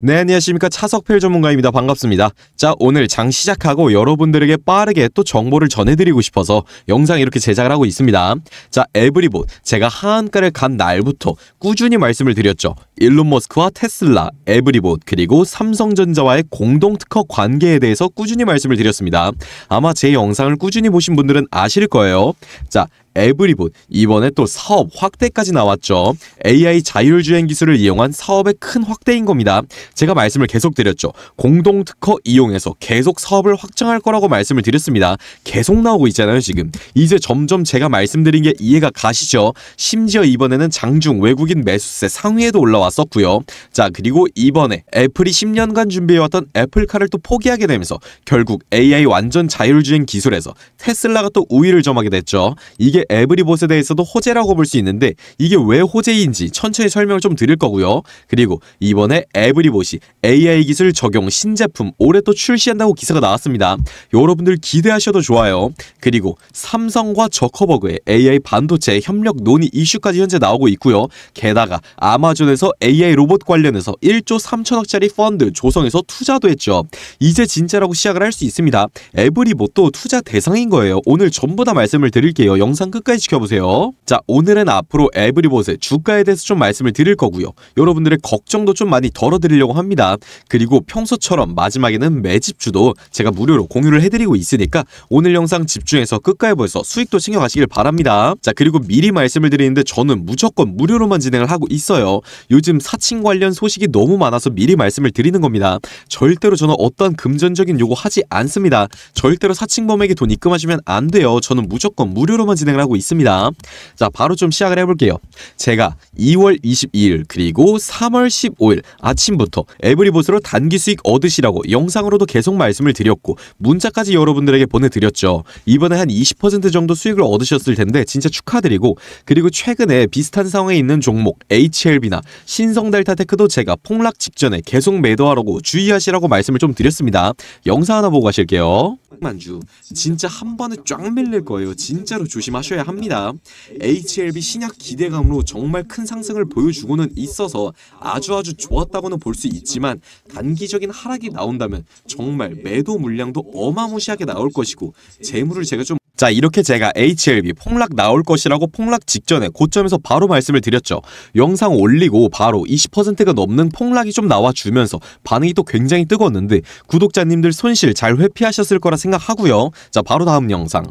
네, 안녕하십니까. 차석필 전문가입니다. 반갑습니다. 자, 오늘 장 시작하고 여러분들에게 빠르게 또 정보를 전해드리고 싶어서 영상 이렇게 제작을 하고 있습니다. 자, 에브리봇. 제가 하한가를 간 날부터 꾸준히 말씀을 드렸죠. 일론 머스크와 테슬라, 에브리봇, 그리고 삼성전자와의 공동특허 관계에 대해서 꾸준히 말씀을 드렸습니다. 아마 제 영상을 꾸준히 보신 분들은 아실 거예요. 자, 에브리봇 이번에 또 사업 확대까지 나왔죠. AI 자율주행 기술을 이용한 사업의 큰 확대인 겁니다. 제가 말씀을 계속 드렸죠. 공동특허 이용해서 계속 사업을 확장할 거라고 말씀을 드렸습니다. 계속 나오고 있잖아요 지금. 이제 점점 제가 말씀드린 게 이해가 가시죠. 심지어 이번에는 장중 외국인 매수세 상위에도 올라왔었고요. 자 그리고 이번에 애플이 10년간 준비해왔던 애플카를 또 포기하게 되면서 결국 AI 완전 자율주행 기술에서 테슬라가 또 우위를 점하게 됐죠. 이게 에브리봇에 대해서도 호재라고 볼 수 있는데 이게 왜 호재인지 천천히 설명을 좀 드릴 거고요. 그리고 이번에 에브리봇이 AI 기술 적용 신제품 올해 또 출시한다고 기사가 나왔습니다. 여러분들 기대하셔도 좋아요. 그리고 삼성과 저커버그의 AI 반도체 협력 논의 이슈까지 현재 나오고 있고요. 게다가 아마존에서 AI 로봇 관련해서 1조 3천억짜리 펀드 조성해서 투자도 했죠. 이제 진짜라고 시작을 할 수 있습니다. 에브리봇도 투자 대상인 거예요. 오늘 전부 다 말씀을 드릴게요. 영상 끝 끝까지 지켜보세요. 자 오늘은 앞으로 에브리봇의 주가에 대해서 좀 말씀을 드릴 거고요. 여러분들의 걱정도 좀 많이 덜어드리려고 합니다. 그리고 평소처럼 마지막에는 매집주도 제가 무료로 공유를 해드리고 있으니까 오늘 영상 집중해서 끝까지 벌써 수익도 챙겨가시길 바랍니다. 자 그리고 미리 말씀을 드리는데 저는 무조건 무료로만 진행을 하고 있어요. 요즘 사칭 관련 소식이 너무 많아서 미리 말씀을 드리는 겁니다. 절대로 저는 어떤 금전적인 요구 하지 않습니다. 절대로 사칭범에게 돈 입금하시면 안 돼요. 저는 무조건 무료로만 진행을 진행을 하고 있습니다. 자, 바로 좀 시작을 해볼게요. 제가 2월 22일 그리고 3월 15일 아침부터 에브리보스로 단기 수익 얻으시라고 영상으로도 계속 말씀을 드렸고 문자까지 여러분들에게 보내드렸죠. 이번에 한 20% 정도 수익을 얻으셨을 텐데 진짜 축하드리고 그리고 최근에 비슷한 상황에 있는 종목 HLB나 신성델타테크도 제가 폭락 직전에 계속 매도하라고 주의하시라고 말씀을 좀 드렸습니다. 영상 하나 보고 가실게요. 만주 진짜 한 번에 쫙 밀릴 거예요. 진짜로 조심하셔. 하셔야 합니다. HLB 신약 기대감으로 정말 큰 상승을 보여주고는 있어서 아주 아주 좋았다고는 볼 수 있지만 단기적인 하락이 나온다면 정말 매도 물량도 어마무시하게 나올 것이고 재물을 제가 좀 자 이렇게 제가 HLB 폭락 나올 것이라고 폭락 직전에 고점에서 바로 말씀을 드렸죠. 영상 올리고 바로 20%가 넘는 폭락이 좀 나와주면서 반응이 또 굉장히 뜨거웠는데 구독자님들 손실 잘 회피하셨을 거라 생각하고요. 자 바로 다음 영상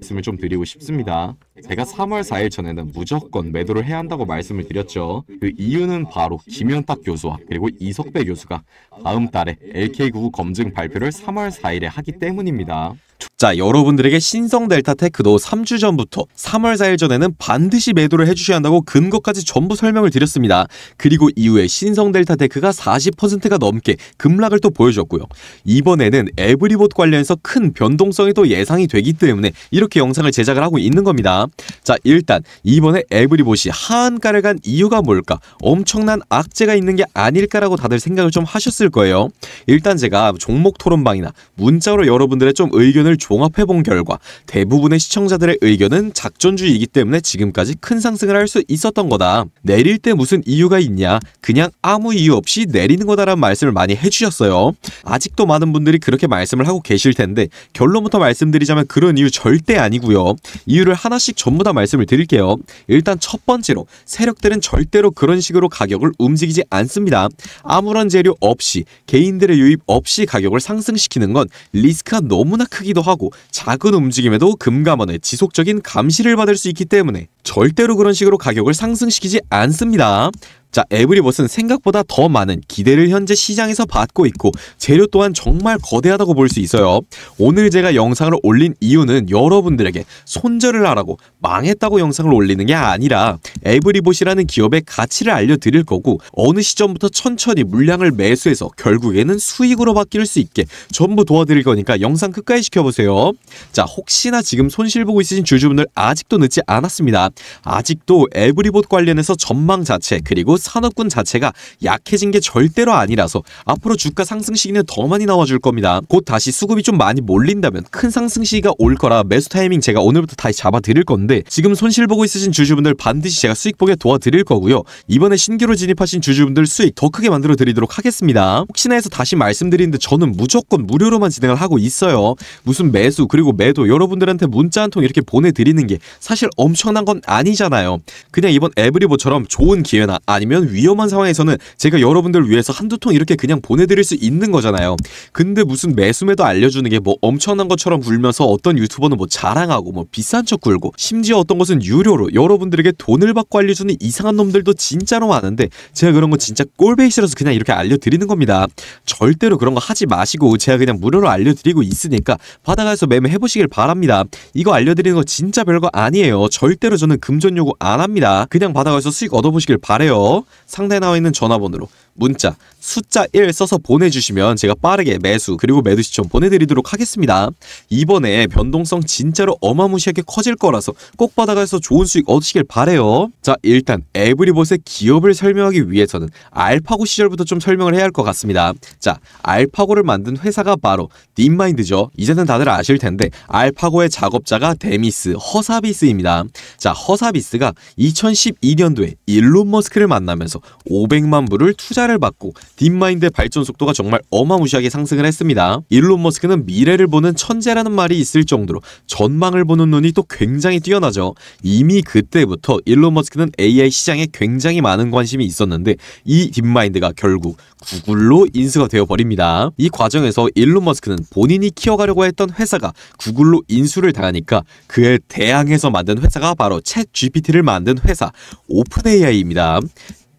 말씀을 좀 드리고 싶습니다. 제가 3월 4일 전에는 무조건 매도를 해야 한다고 말씀을 드렸죠. 그 이유는 바로 김현탁 교수와 그리고 이석배 교수가 다음 달에 LK99 검증 발표를 3월 4일에 하기 때문입니다. 자 여러분들에게 신성 델타 테크도 3주 전부터 3월 4일 전에는 반드시 매도를 해주셔야 한다고 근거까지 전부 설명을 드렸습니다. 그리고 이후에 신성 델타 테크가 40%가 넘게 급락을 또 보여줬고요. 이번에는 에브리봇 관련해서 큰 변동성이 또 예상이 되기 때문에 이렇게 영상을 제작을 하고 있는 겁니다. 자, 일단 이번에 에브리봇이 하한가를 간 이유가 뭘까? 엄청난 악재가 있는 게 아닐까라고 다들 생각을 좀 하셨을 거예요. 일단 제가 종목 토론방이나 문자로 여러분들의 좀 의견을 종합해 본 결과 대부분의 시청자들의 의견은 작전주의이기 때문에 지금까지 큰 상승을 할 수 있었던 거다. 내릴 때 무슨 이유가 있냐? 그냥 아무 이유 없이 내리는 거다라는 말씀을 많이 해주셨어요. 아직도 많은 분들이 그렇게 말씀을 하고 계실 텐데 결론부터 말씀드리자면 그런 이유 절대 아니고요. 이유를 하나씩 전부 다 말씀을 드릴게요. 일단 첫 번째로 세력들은 절대로 그런 식으로 가격을 움직이지 않습니다. 아무런 재료 없이 개인들의 유입 없이 가격을 상승시키는 건 리스크가 너무나 크기도 하고 작은 움직임에도 금감원의 지속적인 감시를 받을 수 있기 때문에 절대로 그런 식으로 가격을 상승시키지 않습니다. 자, 에브리봇은 생각보다 더 많은 기대를 현재 시장에서 받고 있고 재료 또한 정말 거대하다고 볼 수 있어요. 오늘 제가 영상을 올린 이유는 여러분들에게 손절을 하라고 망했다고 영상을 올리는 게 아니라 에브리봇이라는 기업의 가치를 알려드릴 거고 어느 시점부터 천천히 물량을 매수해서 결국에는 수익으로 바뀔 수 있게 전부 도와드릴 거니까 영상 끝까지 시켜보세요 자, 혹시나 지금 손실 보고 있으신 주주분들 아직도 늦지 않았습니다. 아직도 에브리봇 관련해서 전망 자체 그리고 산업군 자체가 약해진 게 절대로 아니라서 앞으로 주가 상승 시기는 더 많이 나와줄 겁니다. 곧 다시 수급이 좀 많이 몰린다면 큰 상승 시기가 올 거라 매수 타이밍 제가 오늘부터 다시 잡아드릴 건데 지금 손실 보고 있으신 주주분들 반드시 제가 수익 보게 도와드릴 거고요. 이번에 신규로 진입하신 주주분들 수익 더 크게 만들어 드리도록 하겠습니다. 혹시나 해서 다시 말씀드리는데 저는 무조건 무료로만 진행을 하고 있어요. 무슨 매수 그리고 매도 여러분들한테 문자 한 통 이렇게 보내드리는 게 사실 엄청난 건 아니잖아요. 그냥 이번 에브리보처럼 좋은 기회나 아니면 되면 위험한 상황에서는 제가 여러분들 위해서 한두 통 이렇게 그냥 보내드릴 수 있는 거잖아요 근데 무슨 매수매도 알려주는 게 뭐 엄청난 것처럼 불면서 어떤 유튜버는 뭐 자랑하고 뭐 비싼 척 굴고 심지어 어떤 것은 유료로 여러분들에게 돈을 받고 알려주는 이상한 놈들도 진짜로 많은데 제가 그런 거 진짜 꼴베이스라서 그냥 이렇게 알려드리는 겁니다 절대로 그런 거 하지 마시고 제가 그냥 무료로 알려드리고 있으니까 받아가서 매매해보시길 바랍니다 이거 알려드리는 거 진짜 별거 아니에요 절대로 저는 금전 요구 안 합니다 그냥 받아가서 수익 얻어보시길 바래요 상대 나와 있는 전화번호로 문자 숫자 1 써서 보내주시면 제가 빠르게 매수 그리고 매도 시청 보내드리도록 하겠습니다. 이번에 변동성 진짜로 어마무시하게 커질 거라서 꼭 받아가서 좋은 수익 얻으시길 바래요. 자 일단 에브리봇의 기업을 설명하기 위해서는 알파고 시절부터 좀 설명을 해야 할 것 같습니다. 자 알파고를 만든 회사가 바로 딥마인드죠. 이제는 다들 아실 텐데 알파고의 작업자가 데미스 허사비스입니다. 자 허사비스가 2012년도에 일론 머스크를 만나면서 500만 불을 투자를 평가를 받고 딥마인드의 발전 속도가 정말 어마무시하게 상승을 했습니다. 일론 머스크는 미래를 보는 천재라는 말이 있을 정도로 전망을 보는 눈이 또 굉장히 뛰어나죠. 이미 그때부터 일론 머스크는 AI 시장에 굉장히 많은 관심이 있었는데 이 딥마인드가 결국 구글로 인수가 되어버립니다. 이 과정에서 일론 머스크는 본인이 키워가려고 했던 회사가 구글로 인수를 당하니까 그의 대항해서 만든 회사가 바로 챗 GPT를 만든 회사 오픈 AI입니다.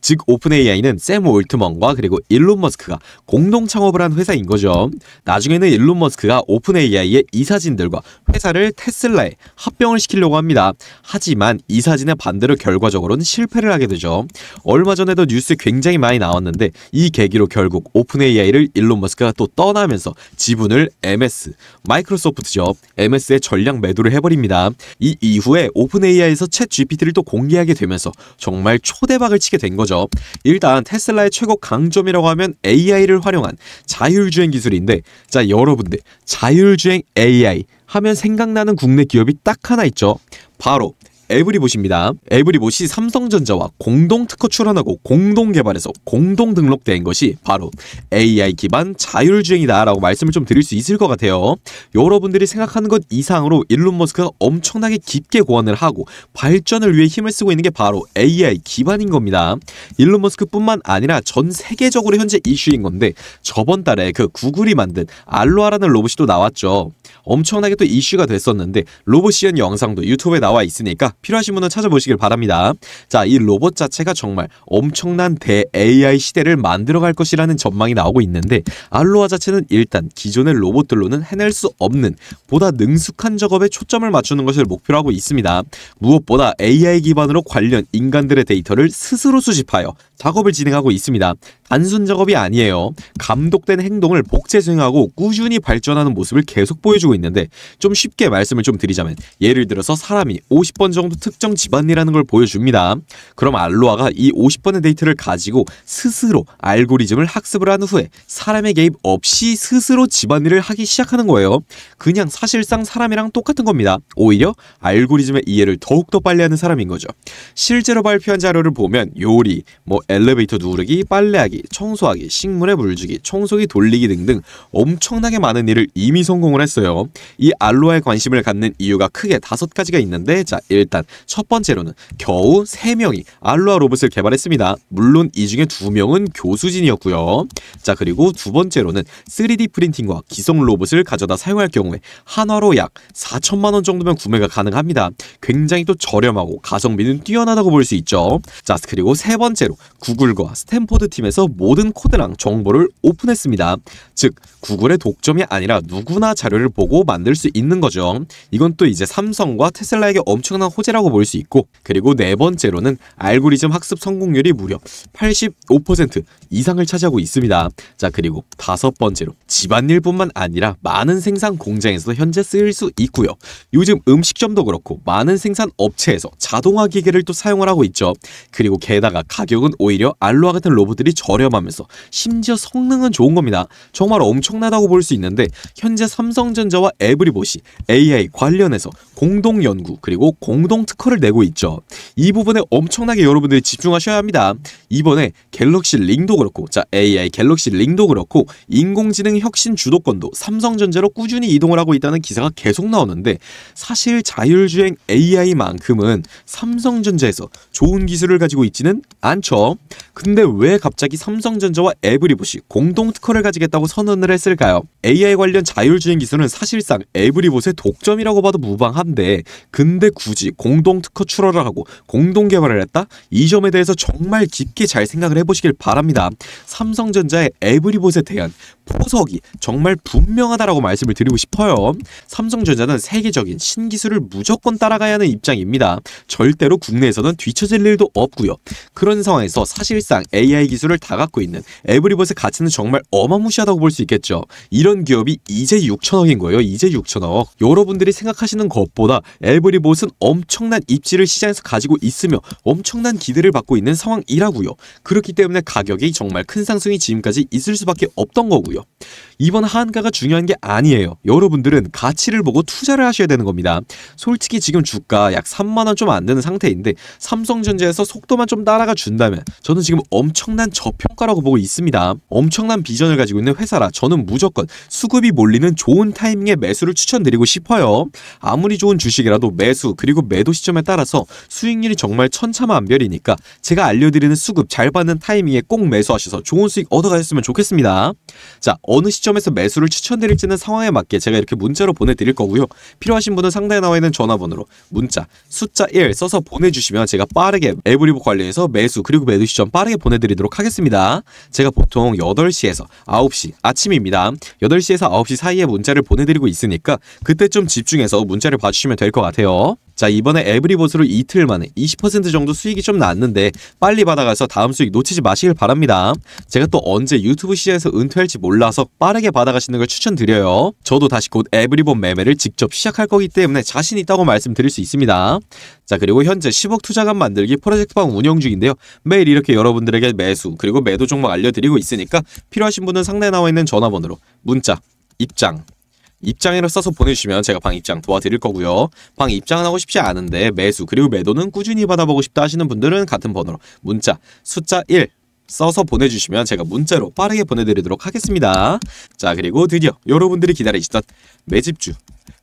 즉 오픈 AI는 샘 올트먼과 그리고 일론 머스크가 공동 창업을 한 회사인 거죠. 나중에는 일론 머스크가 오픈 AI의 이사진들과 회사를 테슬라에 합병을 시키려고 합니다. 하지만 이사진의 반대로 결과적으로는 실패를 하게 되죠. 얼마 전에도 뉴스 굉장히 많이 나왔는데 이 계기로 결국 오픈 AI를 일론 머스크가 또 떠나면서 지분을 MS 마이크로소프트죠. MS에 전략 매도를 해버립니다. 이 이후에 오픈 AI에서 챗 GPT를 또 공개하게 되면서 정말 초대박을 치게 된 거죠. 거죠. 일단 테슬라의 최고 강점이라고 하면 AI를 활용한 자율주행 기술인데 자 여러분들 자율주행 AI 하면 생각나는 국내 기업이 딱 하나 있죠. 바로 에브리봇입니다. 에브리봇이 삼성전자와 공동 특허 출원하고 공동 개발해서 공동 등록된 것이 바로 AI 기반 자율주행이다라고 말씀을 좀 드릴 수 있을 것 같아요. 여러분들이 생각하는 것 이상으로 일론 머스크가 엄청나게 깊게 고안을 하고 발전을 위해 힘을 쓰고 있는 게 바로 AI 기반인 겁니다. 일론 머스크뿐만 아니라 전 세계적으로 현재 이슈인 건데 저번 달에 그 구글이 만든 알로아라는 로봇이 또 나왔죠. 엄청나게 또 이슈가 됐었는데 로봇시연 영상도 유튜브에 나와 있으니까 필요하신 분은 찾아보시길 바랍니다. 자, 이 로봇 자체가 정말 엄청난 대 AI 시대를 만들어갈 것이라는 전망이 나오고 있는데 알로아 자체는 일단 기존의 로봇들로는 해낼 수 없는 보다 능숙한 작업에 초점을 맞추는 것을 목표로 하고 있습니다. 무엇보다 AI 기반으로 관련 인간들의 데이터를 스스로 수집하여 작업을 진행하고 있습니다. 단순 작업이 아니에요. 감독된 행동을 복제 수행하고 꾸준히 발전하는 모습을 계속 보여주고 있는데 좀 쉽게 말씀을 좀 드리자면 예를 들어서 사람이 50번 정도 특정 집안이라는 걸 보여줍니다. 그럼 알로아가 이 50번의 데이터를 가지고 스스로 알고리즘을 학습을 한 후에 사람의 개입 없이 스스로 집안일을 하기 시작하는 거예요. 그냥 사실상 사람이랑 똑같은 겁니다. 오히려 알고리즘의 이해를 더욱더 빨리 하는 사람인 거죠. 실제로 발표한 자료를 보면 요리, 뭐 엘리베이터 누르기, 빨래하기, 청소하기, 식물에 물주기, 청소기 돌리기 등등 엄청나게 많은 일을 이미 성공을 했어요. 이 알로에 관심을 갖는 이유가 크게 다섯 가지가 있는데 자 일단 첫 번째로는 겨우 세명이 알로아 로봇을 개발했습니다. 물론 이 중에 두명은 교수진이었고요. 자 그리고 두 번째로는 3D 프린팅과 기성 로봇을 가져다 사용할 경우에 한화로 약 4천만원 정도면 구매가 가능합니다. 굉장히 또 저렴하고 가성비는 뛰어나다고 볼 수 있죠. 자 그리고 세 번째로 구글과 스탠포드 팀에서 모든 코드랑 정보를 오픈했습니다. 즉 구글의 독점이 아니라 누구나 자료를 보고 만들 수 있는 거죠. 이건 또 이제 삼성과 테슬라에게 엄청난 호재라고 볼 수 있고 그리고 네 번째로는 알고리즘 학습 성공률이 무려 85% 이상을 차지하고 있습니다. 자 그리고 다섯 번째로 집안일뿐만 아니라 많은 생산 공장에서 도 현재 쓰일 수 있고요. 요즘 음식점도 그렇고 많은 생산 업체에서 자동화 기계를 또 사용을 하고 있죠. 그리고 게다가 가격은 올 오히려 알로아 같은 로봇들이 저렴하면서 심지어 성능은 좋은 겁니다. 정말 엄청나다고 볼 수 있는데 현재 삼성전자와 에브리봇이 AI 관련해서 공동 연구 그리고 공동 특허를 내고 있죠. 이 부분에 엄청나게 여러분들이 집중하셔야 합니다. 이번에 갤럭시 링도 그렇고 자 AI 갤럭시 링도 그렇고 인공지능 혁신 주도권도 삼성전자로 꾸준히 이동을 하고 있다는 기사가 계속 나오는데 사실 자율주행 AI만큼은 삼성전자에서 좋은 기술을 가지고 있지는 않죠. 근데 왜 갑자기 삼성전자와 에브리봇이 공동 특허를 가지겠다고 선언을 했을까요? AI 관련 자율주행 기술은 사실상 에브리봇의 독점이라고 봐도 무방한데 근데 굳이 공동 특허 출하를 하고 공동 개발을 했다? 이 점에 대해서 정말 깊게 잘 생각을 해보시길 바랍니다. 삼성전자의 에브리봇에 대한 포석이 정말 분명하다라고 말씀을 드리고 싶어요. 삼성전자는 세계적인 신기술을 무조건 따라가야 하는 입장입니다. 절대로 국내에서는 뒤처질 일도 없고요. 그런 상황에서 사실상 AI 기술을 다 갖고 있는 에브리봇의 가치는 정말 어마무시하다고 볼 수 있겠죠. 이런 기업이 이제 6천억인 거예요. 이제 6천억. 여러분들이 생각하시는 것보다 에브리봇은 엄청난 입지를 시장에서 가지고 있으며 엄청난 기대를 받고 있는 상황이라고요. 그렇기 때문에 가격이 정말 큰 상승이 지금까지 있을 수밖에 없던 거고요. 이번 한가가 중요한 게 아니에요. 여러분들은 가치를 보고 투자를 하셔야 되는 겁니다. 솔직히 지금 주가 약 3만원 좀 안 되는 상태인데 삼성전자에서 속도만 좀 따라가 준다면 저는 지금 엄청난 저평가라고 보고 있습니다. 엄청난 비전을 가지고 있는 회사라 저는 무조건 수급이 몰리는 좋은 타이밍에 매수를 추천드리고 싶어요. 아무리 좋은 주식이라도 매수 그리고 매도 시점에 따라서 수익률이 정말 천차만별이니까 제가 알려드리는 수급 잘 받는 타이밍에 꼭 매수하셔서 좋은 수익 얻어가셨으면 좋겠습니다. 자 어느 시점에서 매수를 추천드릴지는 상황에 맞게 제가 이렇게 문자로 보내드릴 거고요. 필요하신 분은 상단에 나와 있는 전화번호로 문자 숫자 1 써서 보내주시면 제가 빠르게 에브리보 관리해서 매수 그리고 매도 시점 빠르게 보내드리도록 하겠습니다. 제가 보통 8시에서 9시 아침입니다. 8시에서 9시 사이에 문자를 보내드리고 있으니까 그때 좀 집중해서 문자를 봐주시면 될 것 같아요. 자 이번에 에브리봇으로 이틀 만에 20% 정도 수익이 좀 났는데 빨리 받아가서 다음 수익 놓치지 마시길 바랍니다. 제가 또 언제 유튜브 시장에서 은퇴할지 몰라서 빠르게 받아가시는 걸 추천드려요. 저도 다시 곧에브리봇 매매를 직접 시작할 거기 때문에 자신 있다고 말씀드릴 수 있습니다. 자 그리고 현재 10억 투자금 만들기 프로젝트방 운영 중인데요. 매일 이렇게 여러분들에게 매수 그리고 매도 종목 알려드리고 있으니까 필요하신 분은 상단에 나와 있는 전화번호로 문자, 입장, 입장에를 써서 보내주시면 제가 방 입장 도와드릴 거고요. 방 입장은 하고 싶지 않은데 매수 그리고 매도는 꾸준히 받아보고 싶다 하시는 분들은 같은 번호로 문자 숫자 1 써서 보내주시면 제가 문자로 빠르게 보내드리도록 하겠습니다. 자 그리고 드디어 여러분들이 기다리시던 매집주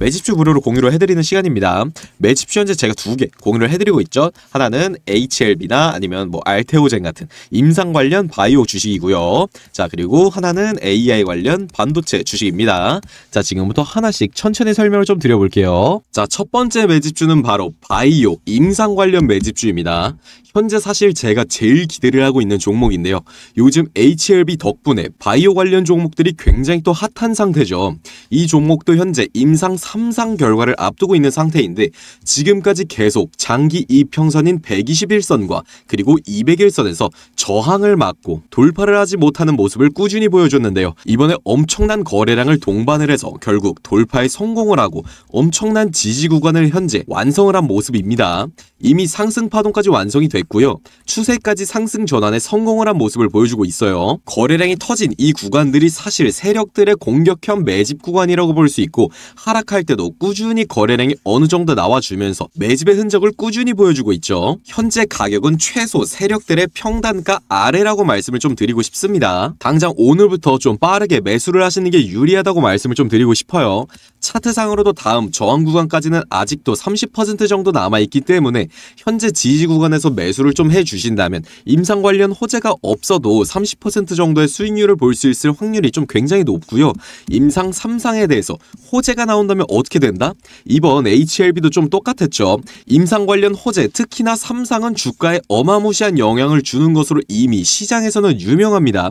매집주 무료로 공유를 해드리는 시간입니다. 매집주 현재 제가 두 개 공유를 해드리고 있죠. 하나는 HLB나 아니면 뭐 알테오젠 같은 임상 관련 바이오 주식이고요. 자 그리고 하나는 AI 관련 반도체 주식입니다. 자 지금부터 하나씩 천천히 설명을 좀 드려볼게요. 자 첫 번째 매집주는 바로 바이오 임상 관련 매집주입니다. 현재 사실 제가 제일 기대를 하고 있는 종목인데요. 요즘 HLB 덕분에 바이오 관련 종목들이 굉장히 또 핫한 상태죠. 이 종목도 현재 임상 사상 3상 결과를 앞두고 있는 상태인데 지금까지 계속 장기 2평선인 121선과 그리고 201선에서 저항을 맞고 돌파를 하지 못하는 모습을 꾸준히 보여줬는데요. 이번에 엄청난 거래량을 동반을 해서 결국 돌파에 성공을 하고 엄청난 지지 구간을 현재 완성을 한 모습입니다. 이미 상승 파동까지 완성이 됐고요. 추세까지 상승 전환에 성공을 한 모습을 보여주고 있어요. 거래량이 터진 이 구간들이 사실 세력들의 공격형 매집 구간이라고 볼 수 있고 하락 하락할 때도 꾸준히 거래량이 어느 정도 나와주면서 매집의 흔적을 꾸준히 보여주고 있죠. 현재 가격은 최소 세력들의 평단가 아래라고 말씀을 좀 드리고 싶습니다. 당장 오늘부터 좀 빠르게 매수를 하시는 게 유리하다고 말씀을 좀 드리고 싶어요. 차트상으로도 다음 저항 구간까지는 아직도 30% 정도 남아있기 때문에 현재 지지 구간에서 매수를 좀 해주신다면 임상 관련 호재가 없어도 30% 정도의 수익률을 볼 수 있을 확률이 좀 굉장히 높고요. 임상 3상에 대해서 호재가 나온 한다면 어떻게 된다? 이번 HLB도 좀 똑같았죠. 임상 관련 호재, 특히나 삼상은 주가에 어마무시한 영향을 주는 것으로 이미 시장에서는 유명합니다.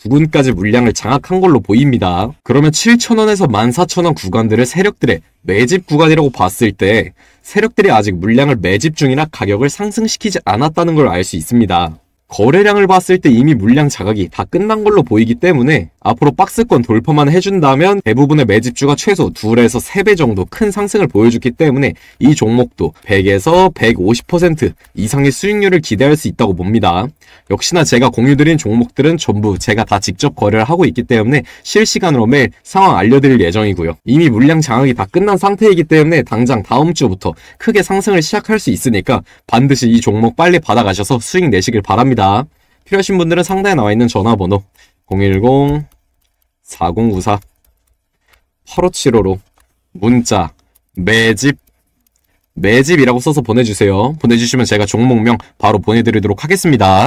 부근까지 물량을 장악한 걸로 보입니다. 그러면 7,000원에서 14,000원 구간들을 세력들의 매집 구간이라고 봤을 때 세력들이 아직 물량을 매집 중이나 가격을 상승시키지 않았다는 걸 알 수 있습니다. 거래량을 봤을 때 이미 물량 자각이 다 끝난 걸로 보이기 때문에 앞으로 박스권 돌파만 해준다면 대부분의 매집주가 최소 2에서 3배 정도 큰 상승을 보여주기 때문에 이 종목도 100에서 150% 이상의 수익률을 기대할 수 있다고 봅니다. 역시나 제가 공유드린 종목들은 전부 제가 다 직접 거래를 하고 있기 때문에 실시간으로 매일 상황 알려드릴 예정이고요. 이미 물량 장악이 다 끝난 상태이기 때문에 당장 다음 주부터 크게 상승을 시작할 수 있으니까 반드시 이 종목 빨리 받아가셔서 수익 내시길 바랍니다. 필요하신 분들은 상단에 나와 있는 전화번호 010-4094-8575로 문자, 매집, 매집이라고 써서 보내주세요. 보내주시면 제가 종목명 바로 보내드리도록 하겠습니다.